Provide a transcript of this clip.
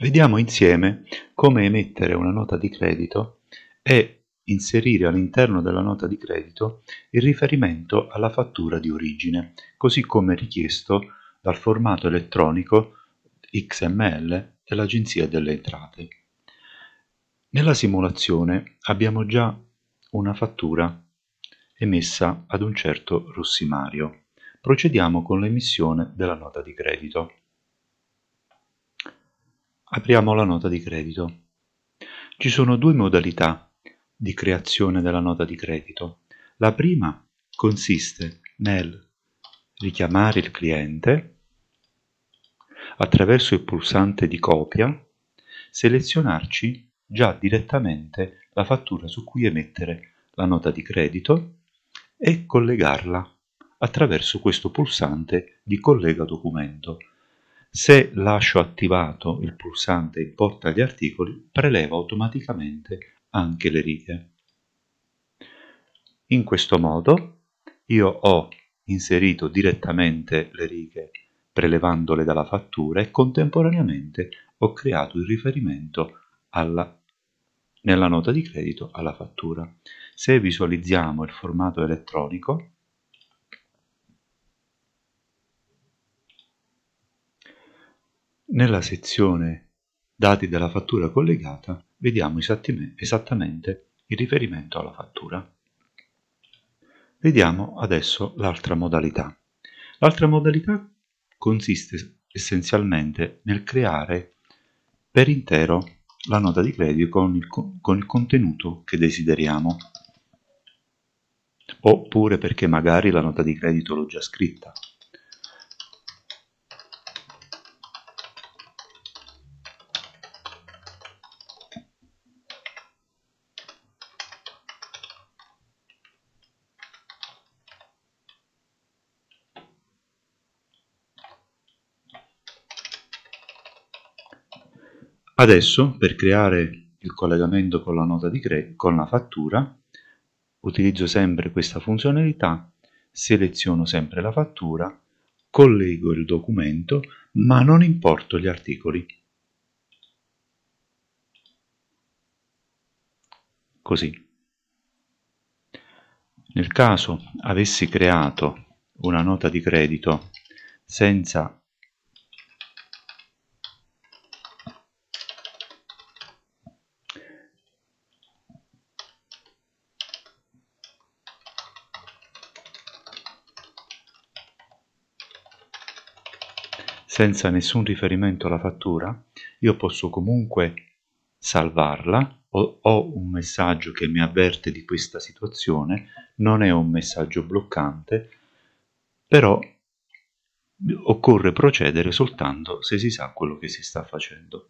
Vediamo insieme come emettere una nota di credito e inserire all'interno della nota di credito il riferimento alla fattura di origine, così come richiesto dal formato elettronico XML dell'Agenzia delle Entrate. Nella simulazione abbiamo già una fattura emessa ad un certo Rossimario. Procediamo con l'emissione della nota di credito. Apriamo la nota di credito. Ci sono due modalità di creazione della nota di credito. La prima consiste nel richiamare il cliente attraverso il pulsante di copia, selezionarci già direttamente la fattura su cui emettere la nota di credito e collegarla attraverso questo pulsante di collega documento se lascio attivato il pulsante Importa gli articoli, prelevo automaticamente anche le righe. In questo modo io ho inserito direttamente le righe prelevandole dalla fattura e contemporaneamente ho creato il riferimento alla, nella nota di credito alla fattura. Se visualizziamo il formato elettronico, Nella sezione Dati della fattura collegata vediamo esattamente il riferimento alla fattura. Vediamo adesso l'altra modalità. L'altra modalità consiste essenzialmente nel creare per intero la nota di credito con il, con il contenuto che desideriamo oppure perché magari la nota di credito l'ho già scritta Adesso, per creare il collegamento con la, nota di cre con la fattura, utilizzo sempre questa funzionalità, seleziono sempre la fattura, collego il documento, ma non importo gli articoli. Così. Nel caso avessi creato una nota di credito senza senza nessun riferimento alla fattura, io posso comunque salvarla o ho un messaggio che mi avverte di questa situazione, non è un messaggio bloccante, però occorre procedere soltanto se si sa quello che si sta facendo.